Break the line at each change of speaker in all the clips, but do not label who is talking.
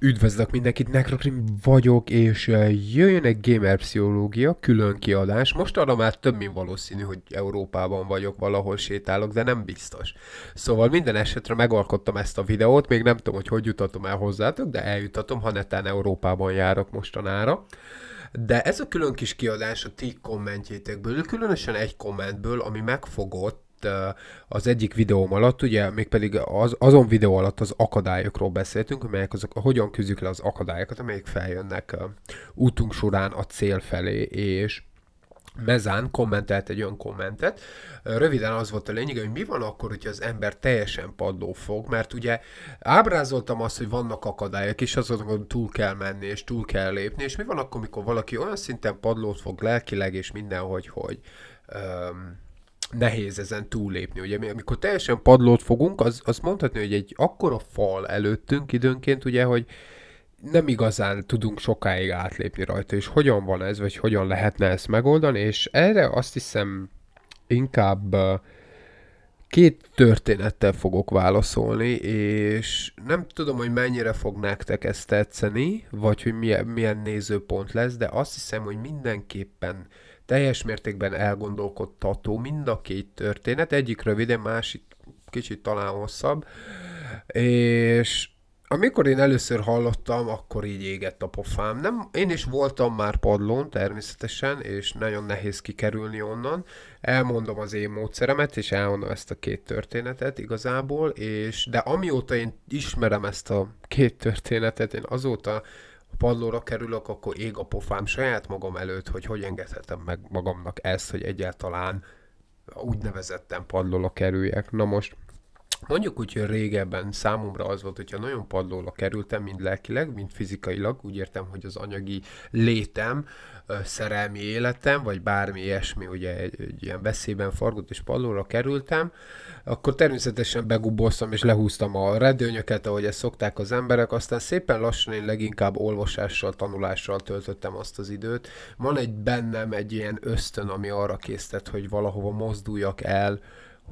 Üdvözlök mindenkit, Necrokrim vagyok, és jöjjön eh, egy gamer pszichológia külön kiadás. Most arra már több mint valószínű, hogy Európában vagyok, valahol sétálok, de nem biztos. Szóval minden esetre megalkottam ezt a videót, még nem tudom, hogy hogy jutatom el hozzátok, de eljutatom, ha netán Európában járok mostanára. De ez a külön kis kiadás a ti kommentjétekből, különösen egy kommentből, ami megfogott, az egyik videóm alatt, ugye, mégpedig az, azon videó alatt az akadályokról beszéltünk, amelyek azok, hogyan küzdjük le az akadályokat, amelyek feljönnek útunk során a cél felé, és Mezán kommentelt egy olyan kommentet. Röviden az volt a lényeg, hogy mi van akkor, hogyha az ember teljesen padló fog, mert ugye ábrázoltam azt, hogy vannak akadályok, és azokon túl kell menni, és túl kell lépni, és mi van akkor, mikor valaki olyan szinten padlót fog lelkileg, és mindenhogy, hogy... Um, nehéz ezen túllépni. Ugye mi, amikor teljesen padlót fogunk, az, azt mondhatni, hogy egy akkora fal előttünk időnként, ugye, hogy nem igazán tudunk sokáig átlépni rajta, és hogyan van ez, vagy hogyan lehetne ezt megoldani, és erre azt hiszem inkább két történettel fogok válaszolni, és nem tudom, hogy mennyire fog nektek ezt tetszeni, vagy hogy milyen, milyen nézőpont lesz, de azt hiszem, hogy mindenképpen uh, teljes mértékben elgondolkodtató mind a két történet, egyik rövid, másik kicsit talán hosszabb, és amikor én először hallottam, akkor így égett a pofám. Nem, én is voltam már padlón természetesen, és nagyon nehéz kikerülni onnan. Elmondom az én módszeremet, és elmondom ezt a két történetet igazából, és de amióta én ismerem ezt a két történetet, én azóta a padlóra kerülök, akkor ég a pofám saját magam előtt, hogy hogy engedhetem meg magamnak ezt, hogy egyáltalán úgynevezetten padlóra kerüljek. Na most Mondjuk úgy, hogy régebben számomra az volt, hogyha nagyon padlóra kerültem, mind lelkileg, mind fizikailag, úgy értem, hogy az anyagi létem, szerelmi életem, vagy bármi ilyesmi, ugye egy, egy ilyen veszélyben fargott és padlóra kerültem, akkor természetesen beguboztam és lehúztam a redőnyöket, ahogy ezt szokták az emberek, aztán szépen lassan én leginkább olvasással, tanulással töltöttem azt az időt. Van egy bennem egy ilyen ösztön, ami arra késztet, hogy valahova mozduljak el,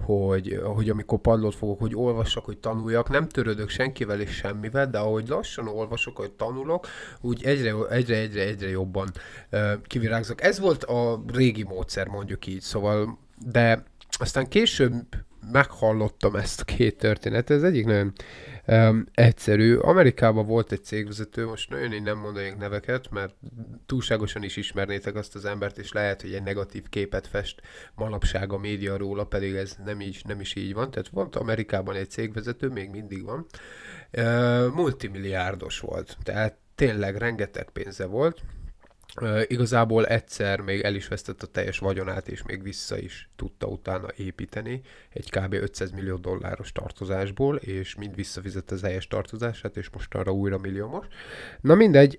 hogy, hogy amikor padlót fogok, hogy olvassak, hogy tanuljak, nem törődök senkivel és semmivel, de ahogy lassan olvasok, hogy tanulok, úgy egyre, egyre, egyre, egyre jobban kivirágzok. Ez volt a régi módszer, mondjuk így, szóval, de aztán később meghallottam ezt a két történetet. Ez egyik nagyon um, egyszerű. Amerikában volt egy cégvezető, most nagyon én nem mondanék neveket, mert túlságosan is ismernétek azt az embert, és lehet, hogy egy negatív képet fest manapság a média róla, pedig ez nem is, nem is így van. Tehát volt Amerikában egy cégvezető, még mindig van, uh, multimilliárdos volt, tehát tényleg rengeteg pénze volt, igazából egyszer még el is vesztett a teljes vagyonát, és még vissza is tudta utána építeni egy kb. 500 millió dolláros tartozásból, és mind visszafizette az teljes tartozását, és most arra újra milliómos. Na mindegy,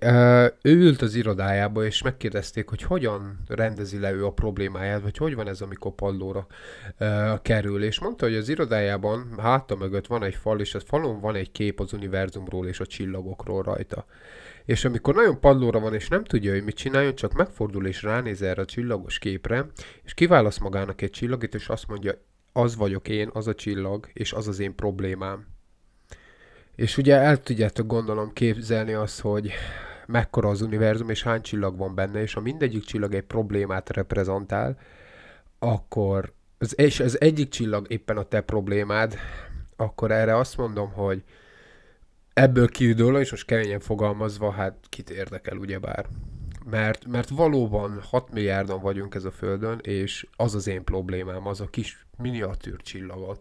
ő ült az irodájába, és megkérdezték, hogy hogyan rendezi le ő a problémáját, vagy hogy van ez, amikor padlóra kerül, és mondta, hogy az irodájában háta mögött van egy fal, és a falon van egy kép az univerzumról és a csillagokról rajta és amikor nagyon padlóra van és nem tudja, hogy mit csináljon, csak megfordul és ránéz erre a csillagos képre, és kiválaszt magának egy csillagot, és azt mondja, az vagyok én, az a csillag, és az az én problémám. És ugye el tudjátok gondolom képzelni azt, hogy mekkora az univerzum, és hány csillag van benne, és ha mindegyik csillag egy problémát reprezentál, akkor, és az egyik csillag éppen a te problémád, akkor erre azt mondom, hogy ebből kiüdől, és most keményen fogalmazva, hát kit érdekel ugyebár. Mert, mert valóban 6 milliárdon vagyunk ez a Földön, és az az én problémám, az a kis miniatűr csillagot,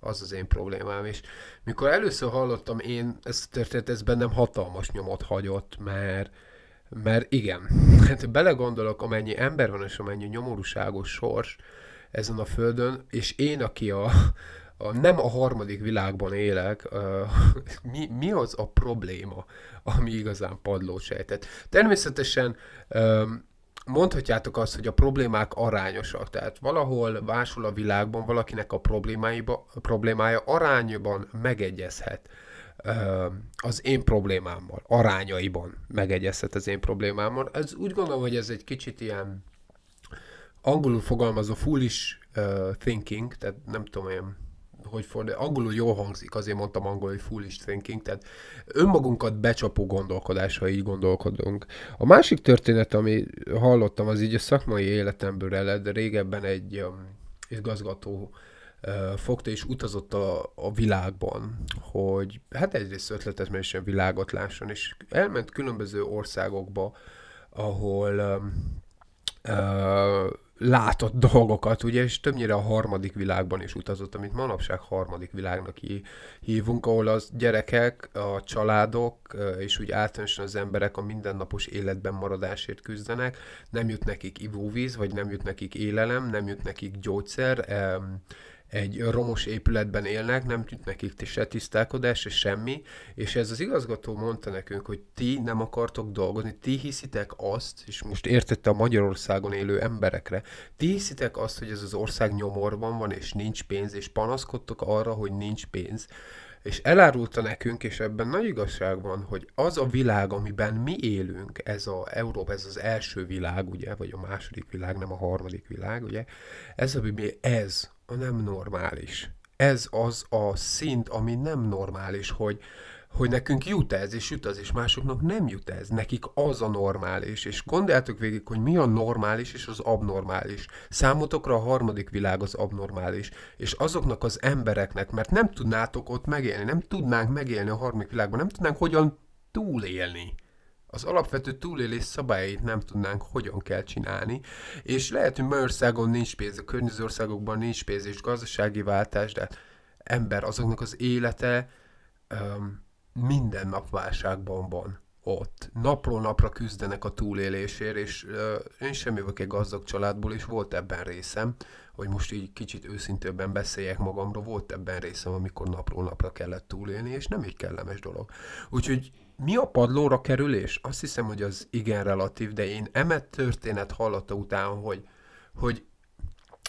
az az én problémám. És mikor először hallottam én ezt a történetet, ez bennem hatalmas nyomot hagyott, mert, mert igen, hát belegondolok, amennyi ember van és amennyi nyomorúságos sors ezen a földön, és én, aki a, a, nem a harmadik világban élek, ö, mi, mi az a probléma, ami igazán padlót sejtett. Természetesen ö, mondhatjátok azt, hogy a problémák arányosak, tehát valahol vásul a világban valakinek a problémáiba, a problémája arányban megegyezhet az én problémámmal, arányaiban megegyezhet az én problémámmal. Ez úgy gondolom, hogy ez egy kicsit ilyen angolul fogalmazó foolish uh, thinking, tehát nem tudom, ilyen hogy fordul, angolul jól hangzik, azért mondtam angolul, hogy foolish thinking, tehát önmagunkat becsapó gondolkodás, ha így gondolkodunk. A másik történet, ami hallottam, az így a szakmai életemből eled, régebben egy um, igazgató fogta és utazott a, a világban, hogy hát egyrészt ötletesmerésen világot lásson, és elment különböző országokba, ahol uh, uh, látott dolgokat, ugye, és többnyire a harmadik világban is utazott, amit manapság harmadik világnak hívunk, ahol az gyerekek, a családok, és úgy általánosan az emberek a mindennapos életben maradásért küzdenek, nem jut nekik ivóvíz, vagy nem jut nekik élelem, nem jut nekik gyógyszer, egy romos épületben élnek, nem tűnt nekik se tisztálkodás, se semmi, és ez az igazgató mondta nekünk, hogy ti nem akartok dolgozni, ti hiszitek azt, és most értette a Magyarországon élő emberekre, ti hiszitek azt, hogy ez az ország nyomorban van, és nincs pénz, és panaszkodtok arra, hogy nincs pénz, és elárulta nekünk, és ebben nagy igazság van, hogy az a világ, amiben mi élünk, ez a Európa, ez az első világ, ugye, vagy a második világ, nem a harmadik világ, ugye, ez, ami ez a nem normális. Ez az a szint, ami nem normális, hogy, hogy nekünk jut ez, és jut az, és másoknak nem jut ez. Nekik az a normális, és gondoljátok végig, hogy mi a normális és az abnormális. Számotokra a harmadik világ az abnormális, és azoknak az embereknek, mert nem tudnátok ott megélni, nem tudnánk megélni a harmadik világban, nem tudnánk hogyan túlélni az alapvető túlélés szabályait nem tudnánk, hogyan kell csinálni, és lehet, hogy Magyarországon nincs pénz, a környező országokban nincs pénz, és gazdasági váltás, de hát ember azoknak az élete öm, minden nap válságban van ott. Napról napra küzdenek a túlélésért, és uh, én sem jövök egy gazdag családból, és volt ebben részem, hogy most így kicsit őszintőbben beszéljek magamról, volt ebben részem, amikor napról napra kellett túlélni, és nem egy kellemes dolog. Úgyhogy mi a padlóra kerülés? Azt hiszem, hogy az igen relatív, de én emet történet hallata után, hogy, hogy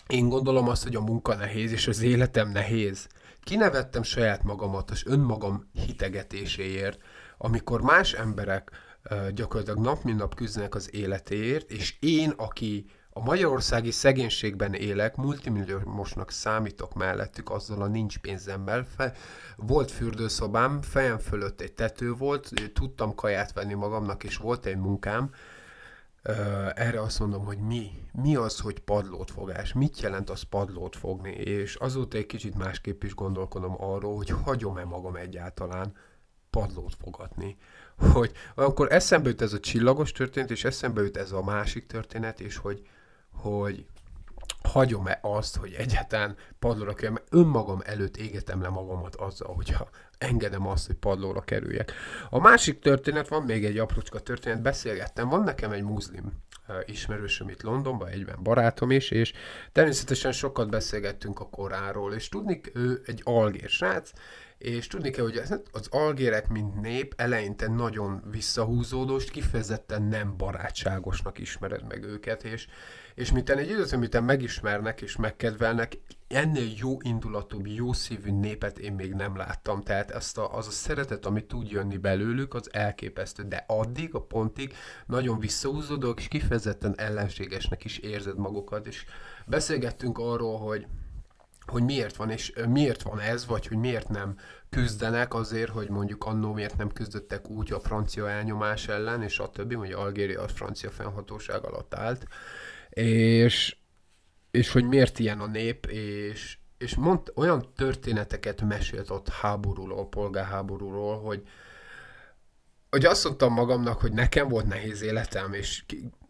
én gondolom azt, hogy a munka nehéz, és az életem nehéz. Kinevettem saját magamat, és önmagam hitegetéséért, amikor más emberek gyakorlatilag nap mint nap küzdenek az életéért, és én, aki a magyarországi szegénységben élek, multimilliómosnak számítok mellettük azzal a nincs pénzemmel. Fe, volt fürdőszobám, fejem fölött egy tető volt, tudtam kaját venni magamnak, és volt egy munkám. Erre azt mondom, hogy mi? Mi az, hogy padlót fogás? Mit jelent az padlót fogni? És azóta egy kicsit másképp is gondolkodom arról, hogy hagyom-e magam egyáltalán padlót fogadni. Hogy akkor eszembe jut ez a csillagos történet, és eszembe jut ez a másik történet, és hogy, hogy hagyom-e azt, hogy egyáltalán padlóra kerüljek, mert önmagam előtt égetem le magamat azzal, hogyha engedem azt, hogy padlóra kerüljek. A másik történet, van még egy aprócska történet, beszélgettem, van nekem egy muszlim ismerősöm itt Londonban, egyben barátom is, és természetesen sokat beszélgettünk a koráról, és tudni, ő egy algér srác, és tudni kell, hogy az algérek, mint nép eleinte nagyon visszahúzódó, és kifejezetten nem barátságosnak ismered meg őket, és, és miten egy időt, miten megismernek és megkedvelnek, ennél jó indulatú, jó szívű népet én még nem láttam. Tehát ezt a, az a szeretet, ami tud jönni belőlük, az elképesztő. De addig, a pontig nagyon visszahúzódók, és kifejezetten ellenségesnek is érzed magukat. És beszélgettünk arról, hogy hogy miért van, és miért van ez, vagy hogy miért nem küzdenek azért, hogy mondjuk annó miért nem küzdöttek úgy a francia elnyomás ellen, és a többi, hogy Algéria a francia fennhatóság alatt állt, és, és hogy miért ilyen a nép, és, és mond, olyan történeteket mesélt ott háborúról, polgárháborúról, hogy, hogy azt mondtam magamnak, hogy nekem volt nehéz életem, és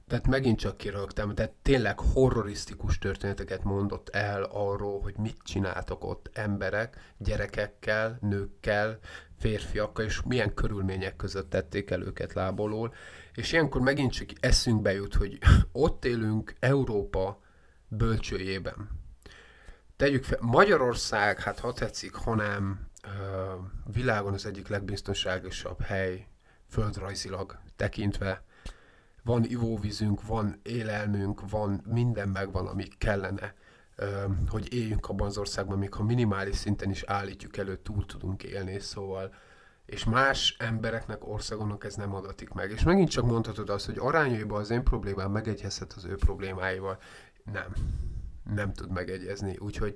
tehát megint csak kirögtem, de tényleg horrorisztikus történeteket mondott el arról, hogy mit csináltak ott emberek, gyerekekkel, nőkkel, férfiakkal, és milyen körülmények között tették el őket lábolól. És ilyenkor megint csak eszünkbe jut, hogy ott élünk Európa bölcsőjében. Tegyük fel, Magyarország, hát ha tetszik, hanem világon az egyik legbiztonságosabb hely földrajzilag tekintve van ivóvízünk, van élelmünk, van minden megvan, ami kellene, hogy éljünk abban az országban, még ha minimális szinten is állítjuk elő, túl tudunk élni, szóval és más embereknek, országonak ez nem adatik meg. És megint csak mondhatod azt, hogy arányaiban az én problémám megegyezhet az ő problémáival. Nem. Nem tud megegyezni. Úgyhogy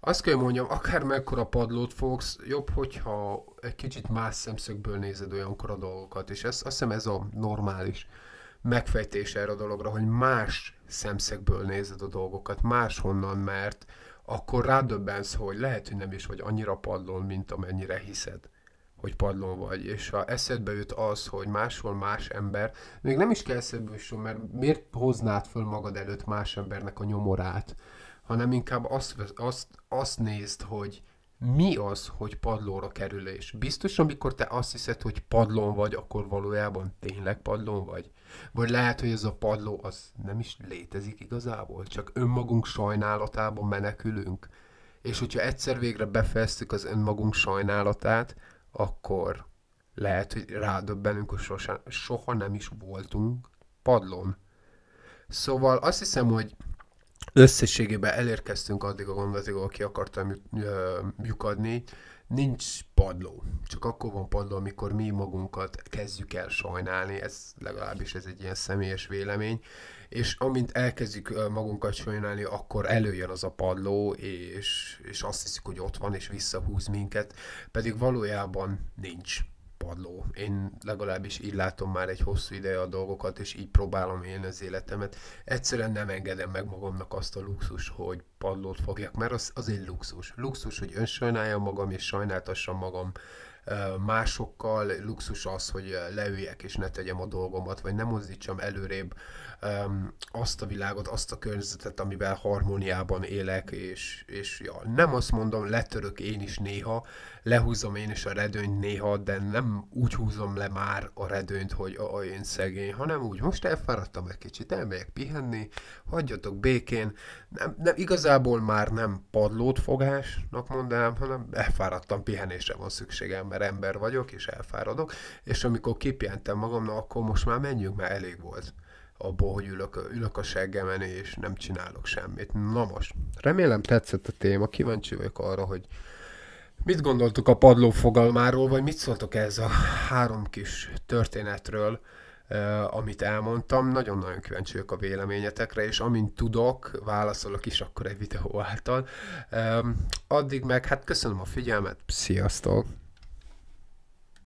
azt kell mondjam, akár mekkora padlót fogsz, jobb, hogyha egy kicsit más szemszögből nézed olyankor a dolgokat, és ez, azt hiszem ez a normális megfejtés erre a dologra, hogy más szemszegből nézed a dolgokat, máshonnan, mert akkor rádöbbensz, hogy lehet, hogy nem is vagy annyira padlón, mint amennyire hiszed, hogy padlón vagy. És ha eszedbe jut az, hogy máshol más ember, még nem is kell eszedbe jusson, mert miért hoznád föl magad előtt más embernek a nyomorát, hanem inkább azt, azt, azt nézd, hogy, mi az, hogy padlóra kerülés? Biztos, amikor te azt hiszed, hogy padlón vagy, akkor valójában tényleg padlón vagy? Vagy lehet, hogy ez a padló az nem is létezik igazából, csak önmagunk sajnálatában menekülünk? És hogyha egyszer végre befejeztük az önmagunk sajnálatát, akkor lehet, hogy rádöbbenünk, hogy sosem, soha nem is voltunk padlón. Szóval azt hiszem, hogy összességében elérkeztünk addig a gondolatig, aki akartam lyukadni, nincs padló. Csak akkor van padló, amikor mi magunkat kezdjük el sajnálni, ez legalábbis ez egy ilyen személyes vélemény, és amint elkezdjük magunkat sajnálni, akkor előjön az a padló, és, és azt hiszik, hogy ott van, és visszahúz minket, pedig valójában nincs padló. Én legalábbis így látom már egy hosszú ideje a dolgokat, és így próbálom élni az életemet. Egyszerűen nem engedem meg magamnak azt a luxus, hogy padlót fogjak, mert az, az egy luxus. Luxus, hogy önsajnáljam magam, és sajnáltassam magam másokkal, luxus az, hogy leüljek és ne tegyem a dolgomat, vagy nem mozdítsam előrébb azt a világot, azt a környezetet, amivel harmóniában élek, és, és ja, nem azt mondom, letörök én is néha, lehúzom én is a redőnyt néha, de nem úgy húzom le már a redőnyt, hogy a, a én szegény, hanem úgy, most elfáradtam egy kicsit, elmegyek pihenni, hagyjatok békén, nem, nem igazából már nem padlót fogásnak mondanám, hanem elfáradtam, pihenésre van szükségem, mert ember vagyok, és elfáradok, és amikor kipjentem magam, na akkor most már menjünk, mert elég volt abból, hogy ülök, ülök a seggemen, és nem csinálok semmit. Na most, remélem tetszett a téma, kíváncsi vagyok arra, hogy mit gondoltuk a padló fogalmáról, vagy mit szóltok ez a három kis történetről, Uh, amit elmondtam. Nagyon-nagyon kíváncsi vagyok a véleményetekre, és amint tudok, válaszolok is akkor egy videó által. Uh, addig meg, hát köszönöm a figyelmet, sziasztok!